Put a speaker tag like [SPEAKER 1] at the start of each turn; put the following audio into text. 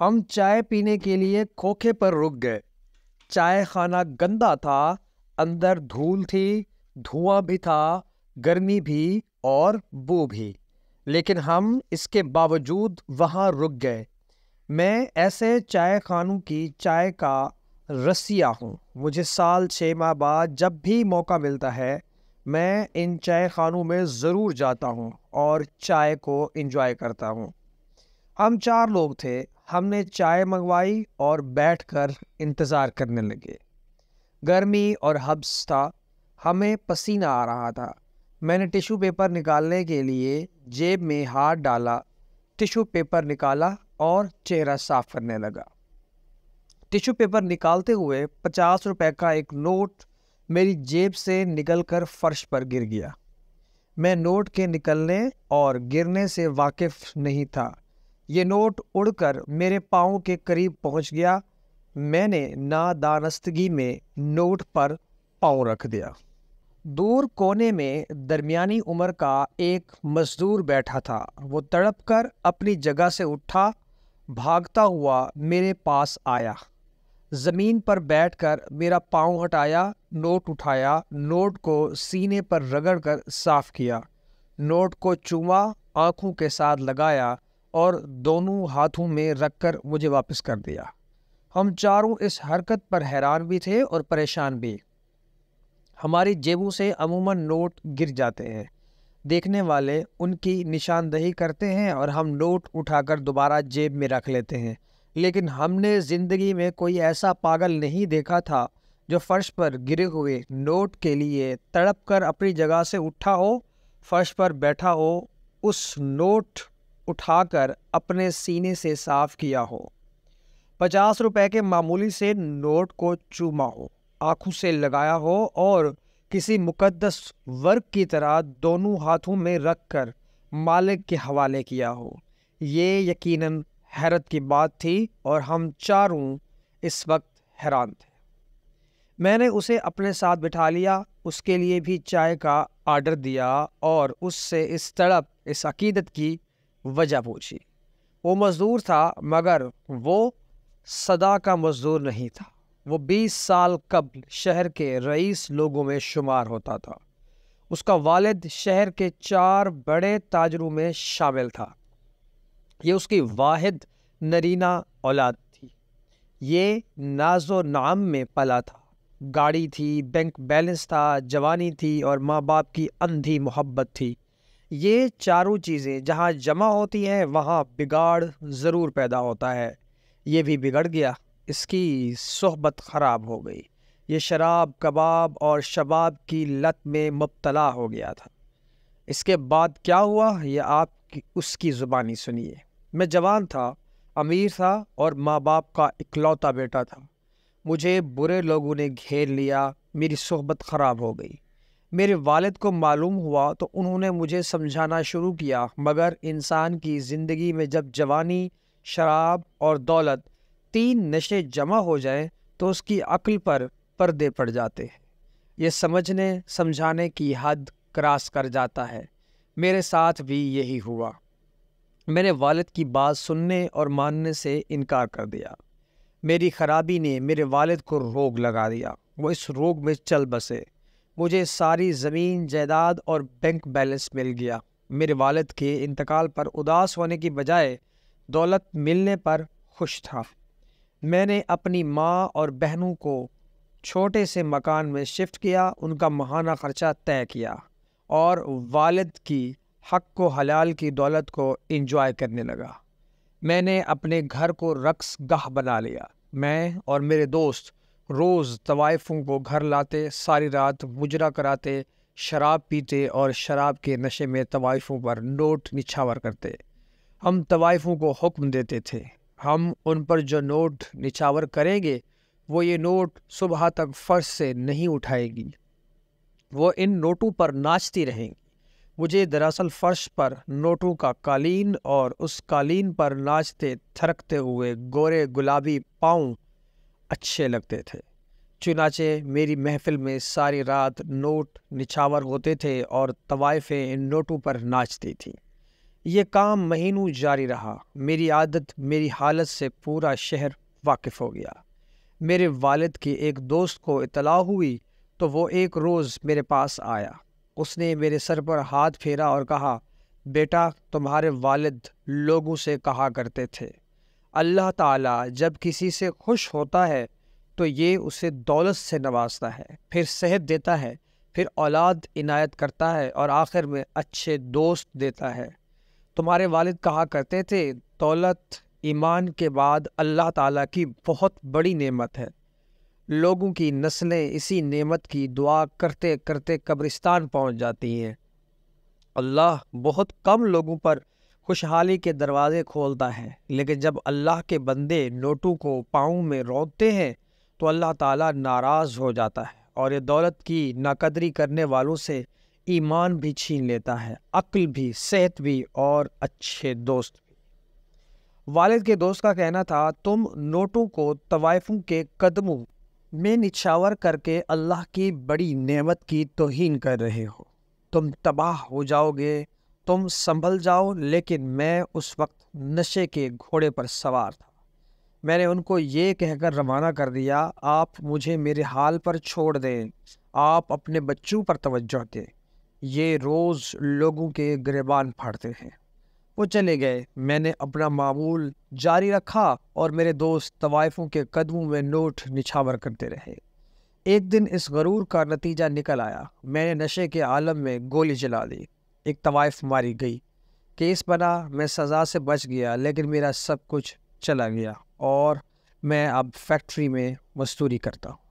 [SPEAKER 1] हम चाय पीने के लिए खोखे पर रुक गए चाय खाना गंदा था अंदर धूल थी धुआं भी था गर्मी भी और बू भी लेकिन हम इसके बावजूद वहाँ रुक गए मैं ऐसे चाय खानों की चाय का रसिया हूँ मुझे साल छः माह बाद जब भी मौका मिलता है मैं इन चाय खानों में ज़रूर जाता हूँ और चाय को इन्जॉय करता हूँ हम चार लोग थे हमने चाय मंगवाई और बैठकर इंतज़ार करने लगे गर्मी और हब्स था हमें पसीना आ रहा था मैंने टिशू पेपर निकालने के लिए जेब में हाथ डाला टिशू पेपर निकाला और चेहरा साफ करने लगा टिशू पेपर निकालते हुए पचास रुपए का एक नोट मेरी जेब से निकलकर फर्श पर गिर गया मैं नोट के निकलने और गिरने से वाकिफ नहीं था ये नोट उड़कर मेरे पाँव के करीब पहुंच गया मैंने नादानस्तगी में नोट पर पाँव रख दिया दूर कोने में दरमियानी उम्र का एक मजदूर बैठा था वो तड़प कर अपनी जगह से उठा भागता हुआ मेरे पास आया ज़मीन पर बैठकर मेरा पाँव हटाया नोट उठाया नोट को सीने पर रगड़ कर साफ किया नोट को चूमा आँखों के साथ लगाया और दोनों हाथों में रखकर मुझे वापस कर दिया हम चारों इस हरकत पर हैरान भी थे और परेशान भी हमारी जेबों से अमूमन नोट गिर जाते हैं देखने वाले उनकी निशानदही करते हैं और हम नोट उठाकर दोबारा जेब में रख लेते हैं लेकिन हमने ज़िंदगी में कोई ऐसा पागल नहीं देखा था जो फ़र्श पर गिरे हुए नोट के लिए तड़प कर अपनी जगह से उठा हो फर्श पर बैठा हो उस नोट उठाकर अपने सीने से साफ किया हो पचास रुपए के मामूली से नोट को चूमा हो आंखों से लगाया हो और किसी मुकद्दस वर्क की तरह दोनों हाथों में रख कर मालिक के हवाले किया हो ये यकीनन हैरत की बात थी और हम चारों इस वक्त हैरान थे मैंने उसे अपने साथ बिठा लिया उसके लिए भी चाय का आर्डर दिया और उससे इस तड़प इस अकीदत की वजह पूछी वो मज़दूर था मगर वो सदा का मज़दूर नहीं था वो बीस साल कबल शहर के रईस लोगों में शुमार होता था उसका वालिद शहर के चार बड़े ताजरों में शामिल था ये उसकी वाहिद नरीना औलाद थी ये नाजो नाम में पला था गाड़ी थी बैंक बैलेंस था जवानी थी और माँ बाप की अंधी मोहब्बत थी ये चारों चीज़ें जहाँ जमा होती हैं वहाँ बिगाड़ ज़रूर पैदा होता है ये भी बिगड़ गया इसकी सोहबत ख़राब हो गई ये शराब कबाब और शबाब की लत में मुबतला हो गया था इसके बाद क्या हुआ ये आप उसकी ज़ुबानी सुनिए मैं जवान था अमीर था और माँ बाप का इकलौता बेटा था मुझे बुरे लोगों ने घेर लिया मेरी सोहबत ख़राब हो गई मेरे वालिद को मालूम हुआ तो उन्होंने मुझे समझाना शुरू किया मगर इंसान की ज़िंदगी में जब जवानी शराब और दौलत तीन नशे जमा हो जाएं तो उसकी अक्ल पर पर्दे पड़ जाते हैं यह समझने समझाने की हद क्रॉस कर जाता है मेरे साथ भी यही हुआ मैंने वालिद की बात सुनने और मानने से इनकार कर दिया मेरी ख़राबी ने मेरे वालिद को रोग लगा दिया वो इस रोग में चल बसे मुझे सारी ज़मीन जायदाद और बैंक बैलेंस मिल गया मेरे वालद के इंतकाल पर उदास होने की बजाय दौलत मिलने पर खुश था मैंने अपनी माँ और बहनों को छोटे से मकान में शिफ्ट किया उनका महाना ख़र्चा तय किया और वालद की हक को हलाल की दौलत को इंजॉय करने लगा मैंने अपने घर को रक्स गाह बना लिया मैं और मेरे दोस्त रोज़ तवायफों को घर लाते सारी रात मुजरा कराते शराब पीते और शराब के नशे में तवायफों पर नोट निछावर करते हम तवायफ़ों को हुक्म देते थे हम उन पर जो नोट निछावर करेंगे वो ये नोट सुबह तक फर्श से नहीं उठाएगी वो इन नोटों पर नाचती रहेंगी मुझे दरअसल फर्श पर नोटों का कालीन और उस कालीन पर नाचते थरकते हुए गोरे गुलाबी पाँव अच्छे लगते थे चुनाचे मेरी महफिल में सारी रात नोट निछावर होते थे और तवायफ़ें इन नोटों पर नाचती थीं ये काम महीनों जारी रहा मेरी आदत मेरी हालत से पूरा शहर वाकिफ़ हो गया मेरे वालिद की एक दोस्त को इतला हुई तो वो एक रोज़ मेरे पास आया उसने मेरे सर पर हाथ फेरा और कहा बेटा तुम्हारे वालिद लोगों से कहा करते थे अल्लाह ताला जब किसी से खुश होता है तो ये उसे दौलत से नवाजता है फिर सेहत देता है फिर औलाद इनायत करता है और आखिर में अच्छे दोस्त देता है तुम्हारे वालिद कहा करते थे दौलत ईमान के बाद अल्लाह ताला की बहुत बड़ी नेमत है लोगों की नस्लें इसी नेमत की दुआ करते करते कब्रिस्तान पहुंच जाती हैं अल्लाह बहुत कम लोगों पर खुशहाली के दरवाज़े खोलता है लेकिन जब अल्लाह के बंदे नोटू को पाँव में रोते हैं तो अल्लाह ताला नाराज़ हो जाता है और ये दौलत की नाकदरी करने वालों से ईमान भी छीन लेता है अक्ल भी सेहत भी और अच्छे दोस्त भी वालिद के दोस्त का कहना था तुम नोटों को तवायफ़ों के कदमों में निछावर करके अल्लाह की बड़ी नेमत की तोहन कर रहे हो तुम तबाह हो जाओगे तुम संभल जाओ लेकिन मैं उस वक्त नशे के घोड़े पर सवार था मैंने उनको ये कहकर रवाना कर दिया आप मुझे मेरे हाल पर छोड़ दें आप अपने बच्चों पर तवज्जो दें ये रोज़ लोगों के गिरबान फाड़ते हैं वो चले गए मैंने अपना मामूल जारी रखा और मेरे दोस्त तवायफ़ों के कदमों में नोट निछावर करते रहे एक दिन इस गरूर का नतीजा निकल आया मैंने नशे के आलम में गोली जला दी एक तवाइफ मारी गई केस बना मैं सज़ा से बच गया लेकिन मेरा सब कुछ चला गया और मैं अब फैक्ट्री में मजदूरी करता हूँ